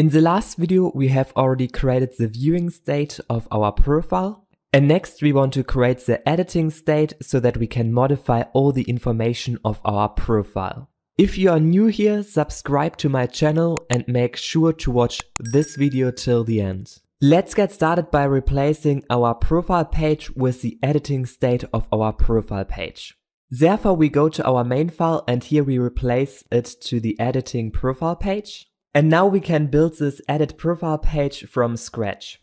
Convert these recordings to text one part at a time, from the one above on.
In the last video, we have already created the viewing state of our profile. And next we want to create the editing state so that we can modify all the information of our profile. If you are new here, subscribe to my channel and make sure to watch this video till the end. Let's get started by replacing our profile page with the editing state of our profile page. Therefore we go to our main file and here we replace it to the editing profile page. And now we can build this edit profile page from scratch.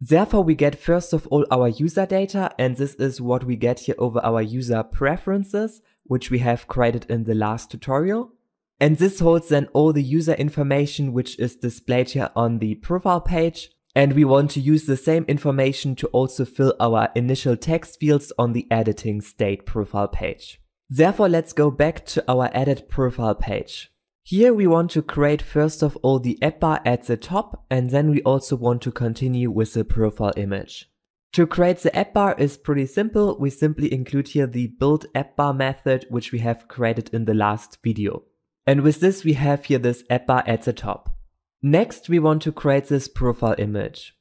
Therefore, we get first of all our user data, and this is what we get here over our user preferences, which we have created in the last tutorial. And this holds then all the user information which is displayed here on the profile page. And we want to use the same information to also fill our initial text fields on the editing state profile page. Therefore, let's go back to our edit profile page. Here we want to create first of all the app bar at the top and then we also want to continue with the profile image. To create the app bar is pretty simple, we simply include here the build app bar method which we have created in the last video. And with this we have here this app bar at the top. Next we want to create this profile image.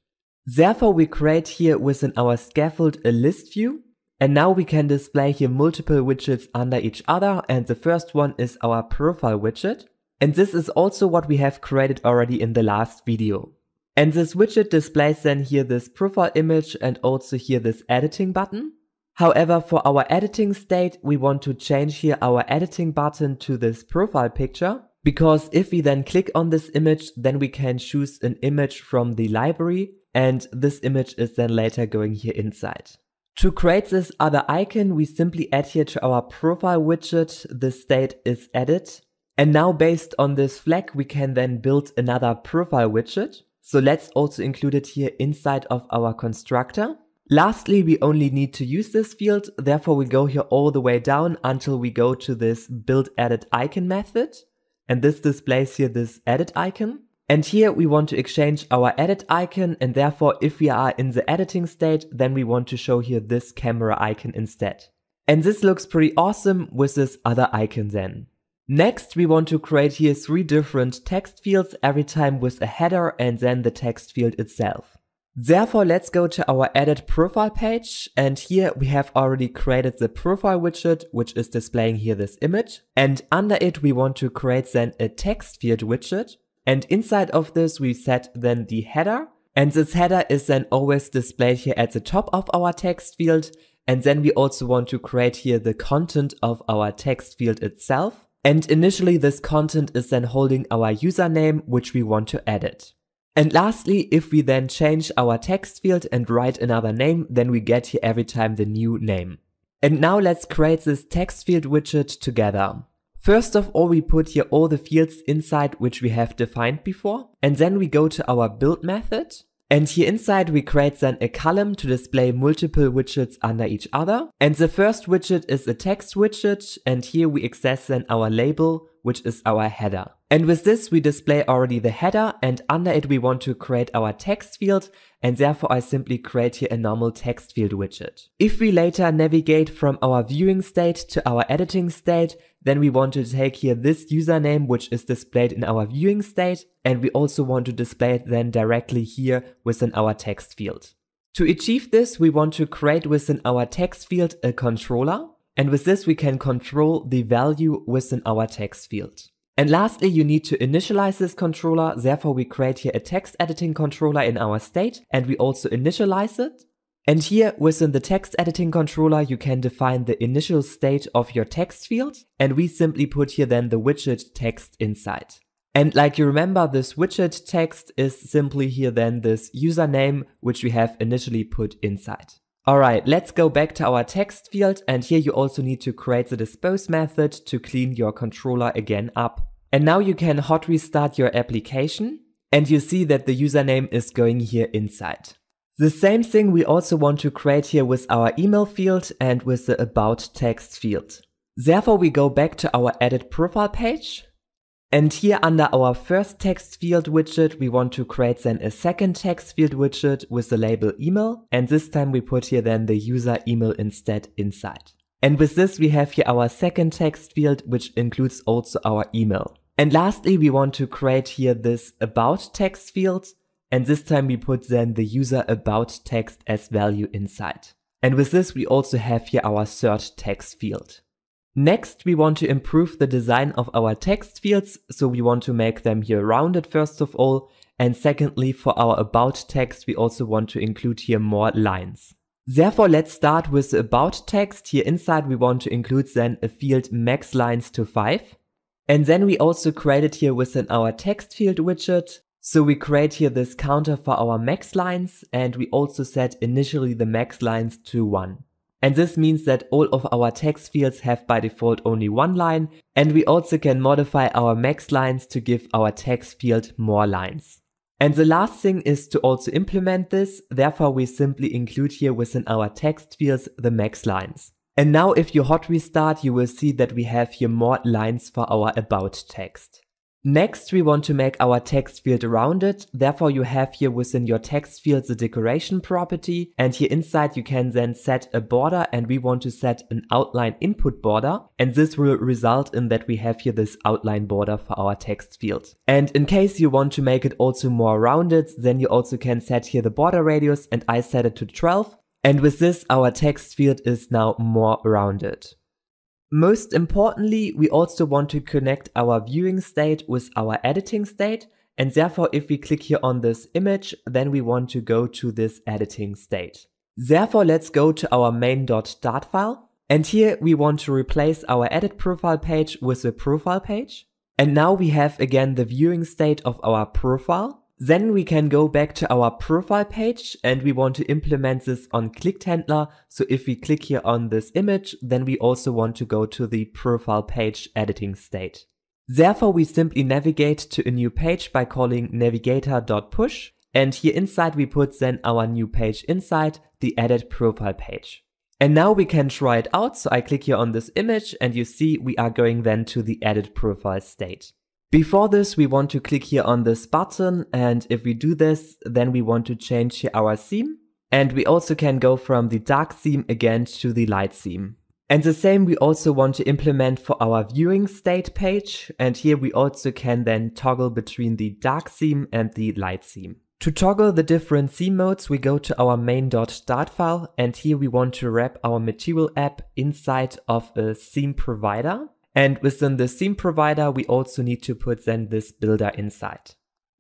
Therefore we create here within our scaffold a list view and now we can display here multiple widgets under each other and the first one is our profile widget. And this is also what we have created already in the last video. And this widget displays then here this profile image and also here this editing button. However, for our editing state, we want to change here our editing button to this profile picture because if we then click on this image, then we can choose an image from the library and this image is then later going here inside. To create this other icon, we simply add here to our profile widget, the state is added. And now based on this flag, we can then build another profile widget. So let's also include it here inside of our constructor. Lastly, we only need to use this field, therefore we go here all the way down until we go to this build edit icon method. And this displays here this edit icon. And here we want to exchange our edit icon and therefore if we are in the editing state, then we want to show here this camera icon instead. And this looks pretty awesome with this other icon then. Next, we want to create here three different text fields every time with a header and then the text field itself. Therefore, let's go to our edit profile page and here we have already created the profile widget, which is displaying here this image. And under it, we want to create then a text field widget. And inside of this, we set then the header. And this header is then always displayed here at the top of our text field. And then we also want to create here the content of our text field itself. And initially this content is then holding our username, which we want to edit. And lastly, if we then change our text field and write another name, then we get here every time the new name. And now let's create this text field widget together. First of all, we put here all the fields inside which we have defined before. And then we go to our build method. And here inside we create then a column to display multiple widgets under each other. And the first widget is a text widget and here we access then our label which is our header. And with this we display already the header and under it we want to create our text field and therefore I simply create here a normal text field widget. If we later navigate from our viewing state to our editing state then we want to take here this username, which is displayed in our viewing state. And we also want to display it then directly here within our text field. To achieve this, we want to create within our text field a controller. And with this, we can control the value within our text field. And lastly, you need to initialize this controller. Therefore, we create here a text editing controller in our state and we also initialize it. And here within the text editing controller, you can define the initial state of your text field. And we simply put here then the widget text inside. And like you remember, this widget text is simply here then this username, which we have initially put inside. Alright, let's go back to our text field and here you also need to create the dispose method to clean your controller again up. And now you can hot restart your application and you see that the username is going here inside. The same thing we also want to create here with our email field and with the about text field. Therefore, we go back to our edit profile page. And here under our first text field widget, we want to create then a second text field widget with the label email. And this time we put here then the user email instead inside. And with this, we have here our second text field, which includes also our email. And lastly, we want to create here this about text field. And this time we put then the user about text as value inside. And with this, we also have here our third text field. Next, we want to improve the design of our text fields, so we want to make them here rounded first of all, and secondly, for our about text, we also want to include here more lines. Therefore, let's start with the about text. Here inside, we want to include then a field max lines to 5. And then we also created here within our text field widget so we create here this counter for our max lines and we also set initially the max lines to 1. And this means that all of our text fields have by default only one line and we also can modify our max lines to give our text field more lines. And the last thing is to also implement this, therefore we simply include here within our text fields the max lines. And now if you hot restart, you will see that we have here more lines for our about text. Next, we want to make our text field rounded. Therefore, you have here within your text field the decoration property. And here inside, you can then set a border and we want to set an outline input border. And this will result in that we have here this outline border for our text field. And in case you want to make it also more rounded, then you also can set here the border radius and I set it to 12. And with this, our text field is now more rounded. Most importantly, we also want to connect our viewing state with our editing state. And therefore, if we click here on this image, then we want to go to this editing state. Therefore, let's go to our main.dart file. And here we want to replace our edit profile page with a profile page. And now we have again the viewing state of our profile. Then we can go back to our profile page and we want to implement this on clicked handler. So if we click here on this image, then we also want to go to the profile page editing state. Therefore, we simply navigate to a new page by calling navigator.push. And here inside, we put then our new page inside the edit profile page. And now we can try it out. So I click here on this image and you see we are going then to the edit profile state. Before this, we want to click here on this button. And if we do this, then we want to change here our theme. And we also can go from the dark theme again to the light theme. And the same we also want to implement for our viewing state page. And here we also can then toggle between the dark theme and the light theme. To toggle the different theme modes, we go to our main.start file. And here we want to wrap our material app inside of a theme provider. And within the theme provider, we also need to put then this builder inside.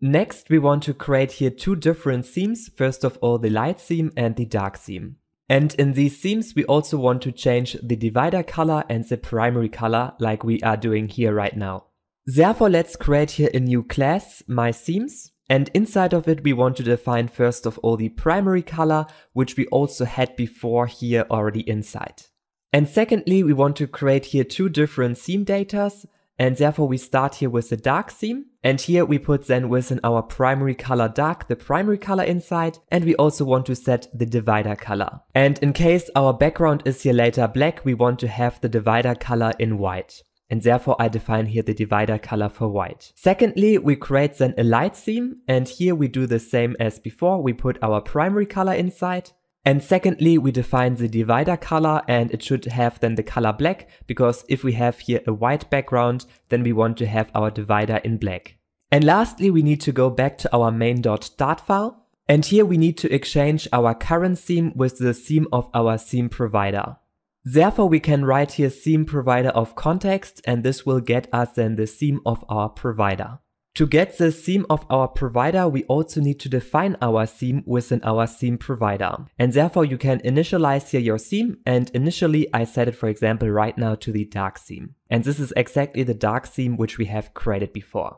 Next, we want to create here two different themes. First of all, the light theme and the dark theme. And in these themes, we also want to change the divider color and the primary color like we are doing here right now. Therefore, let's create here a new class, my themes. And inside of it, we want to define first of all the primary color, which we also had before here already inside. And secondly, we want to create here two different theme datas. And therefore we start here with the dark theme. And here we put then within our primary color dark, the primary color inside. And we also want to set the divider color. And in case our background is here later black, we want to have the divider color in white. And therefore I define here the divider color for white. Secondly, we create then a light theme. And here we do the same as before. We put our primary color inside and secondly, we define the divider color and it should have then the color black because if we have here a white background, then we want to have our divider in black. And lastly, we need to go back to our main.dart file. And here we need to exchange our current theme with the theme of our theme provider. Therefore, we can write here theme provider of context and this will get us then the theme of our provider. To get the theme of our provider, we also need to define our theme within our theme provider. And therefore you can initialize here your theme and initially I set it for example right now to the dark theme. And this is exactly the dark theme which we have created before.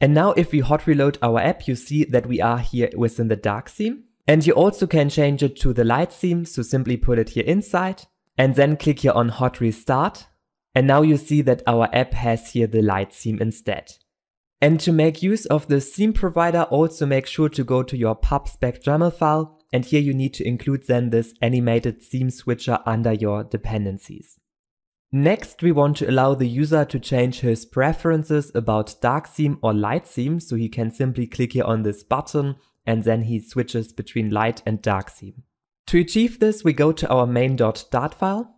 And now if we hot reload our app, you see that we are here within the dark theme. And you also can change it to the light theme, so simply put it here inside and then click here on hot restart. And now you see that our app has here the light theme instead. And to make use of the theme provider, also make sure to go to your pubspec file, and here you need to include then this animated theme switcher under your dependencies. Next, we want to allow the user to change his preferences about dark theme or light theme, so he can simply click here on this button, and then he switches between light and dark theme. To achieve this, we go to our main.dart file,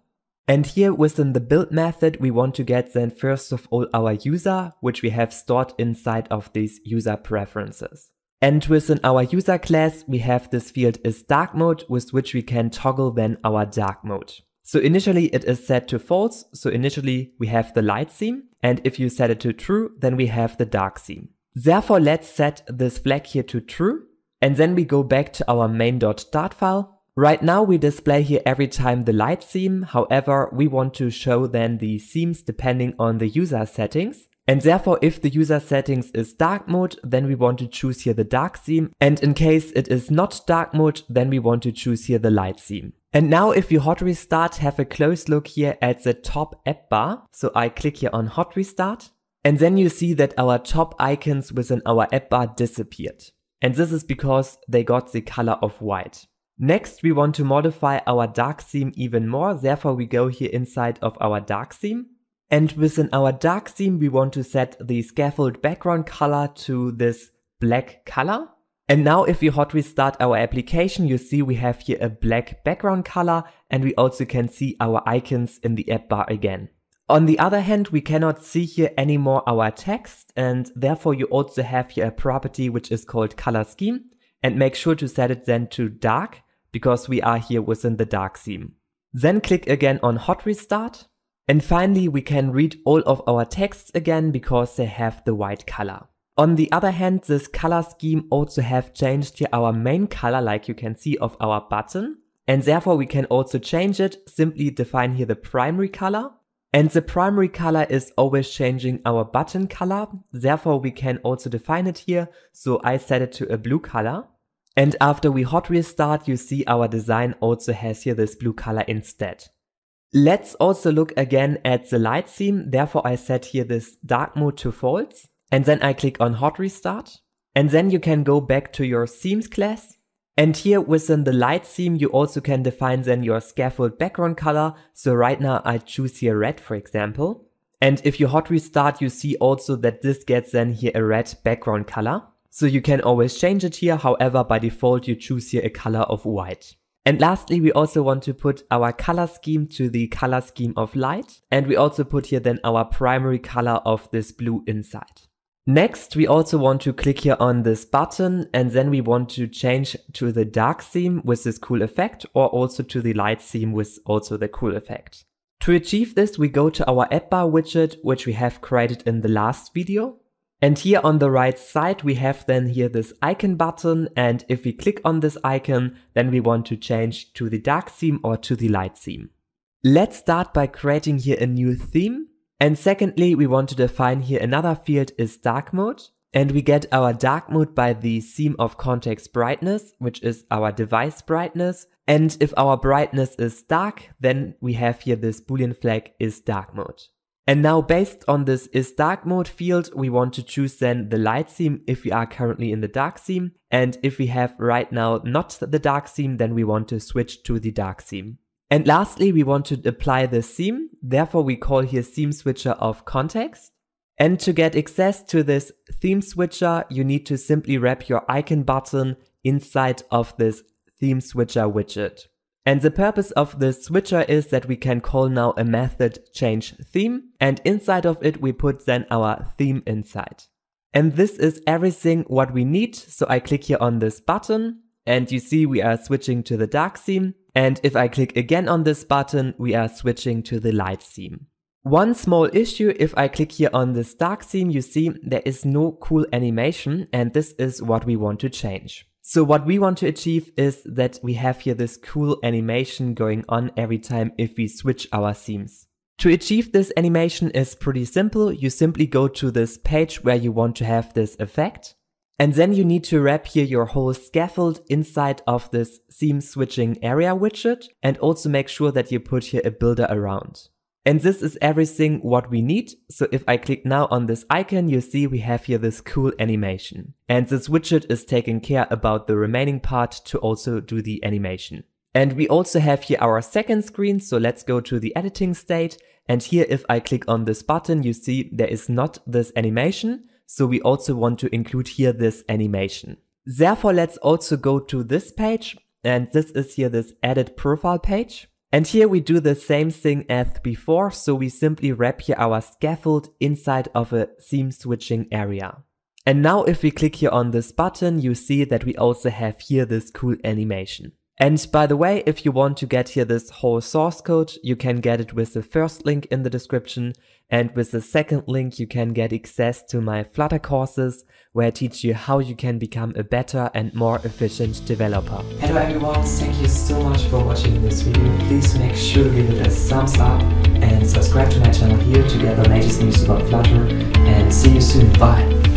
and here within the build method, we want to get then first of all our user, which we have stored inside of these user preferences. And within our user class, we have this field is dark mode with which we can toggle then our dark mode. So initially it is set to false. So initially we have the light theme. And if you set it to true, then we have the dark theme. Therefore, let's set this flag here to true. And then we go back to our main.dart file Right now we display here every time the light seam, however we want to show then the seams depending on the user settings. And therefore if the user settings is dark mode then we want to choose here the dark seam and in case it is not dark mode then we want to choose here the light seam. And now if you hot restart have a close look here at the top app bar. So I click here on hot restart and then you see that our top icons within our app bar disappeared. And this is because they got the color of white. Next, we want to modify our dark theme even more. Therefore, we go here inside of our dark theme. And within our dark theme, we want to set the scaffold background color to this black color. And now if we hot restart our application, you see we have here a black background color and we also can see our icons in the app bar again. On the other hand, we cannot see here anymore our text and therefore you also have here a property which is called color scheme and make sure to set it then to dark because we are here within the dark theme. Then click again on hot restart. And finally, we can read all of our texts again because they have the white color. On the other hand, this color scheme also have changed here our main color, like you can see of our button. And therefore we can also change it, simply define here the primary color. And the primary color is always changing our button color. Therefore we can also define it here. So I set it to a blue color. And after we hot restart, you see our design also has here this blue color instead. Let's also look again at the light theme. Therefore, I set here this dark mode to false and then I click on hot restart. And then you can go back to your themes class. And here within the light theme, you also can define then your scaffold background color. So right now I choose here red, for example. And if you hot restart, you see also that this gets then here a red background color. So you can always change it here, however by default you choose here a color of white. And lastly, we also want to put our color scheme to the color scheme of light. And we also put here then our primary color of this blue inside. Next, we also want to click here on this button and then we want to change to the dark theme with this cool effect or also to the light theme with also the cool effect. To achieve this, we go to our app bar widget, which we have created in the last video. And here on the right side, we have then here this icon button. And if we click on this icon, then we want to change to the dark theme or to the light theme. Let's start by creating here a new theme. And secondly, we want to define here another field is dark mode. And we get our dark mode by the theme of context brightness, which is our device brightness. And if our brightness is dark, then we have here this boolean flag is dark mode. And now based on this is dark mode field, we want to choose then the light seam if we are currently in the dark seam. And if we have right now not the dark seam, then we want to switch to the dark seam. And lastly, we want to apply the seam. Therefore, we call here seam switcher of context. And to get access to this theme switcher, you need to simply wrap your icon button inside of this theme switcher widget. And the purpose of this switcher is that we can call now a method change theme and inside of it we put then our theme inside. And this is everything what we need. So I click here on this button and you see we are switching to the dark theme. And if I click again on this button, we are switching to the light theme. One small issue, if I click here on this dark theme, you see there is no cool animation and this is what we want to change. So what we want to achieve is that we have here this cool animation going on every time if we switch our themes. To achieve this animation is pretty simple. You simply go to this page where you want to have this effect. And then you need to wrap here your whole scaffold inside of this theme switching area widget and also make sure that you put here a builder around. And this is everything what we need. So if I click now on this icon, you see we have here this cool animation. And this widget is taking care about the remaining part to also do the animation. And we also have here our second screen. So let's go to the editing state. And here, if I click on this button, you see there is not this animation. So we also want to include here this animation. Therefore, let's also go to this page. And this is here this edit profile page. And here we do the same thing as before, so we simply wrap here our scaffold inside of a seam switching area. And now if we click here on this button, you see that we also have here this cool animation. And by the way, if you want to get here this whole source code, you can get it with the first link in the description. And with the second link, you can get access to my Flutter courses, where I teach you how you can become a better and more efficient developer. Hello everyone, thank you so much for watching this video. Please make sure to give it a thumbs up and subscribe to my channel here to get the latest news about Flutter. And see you soon, bye!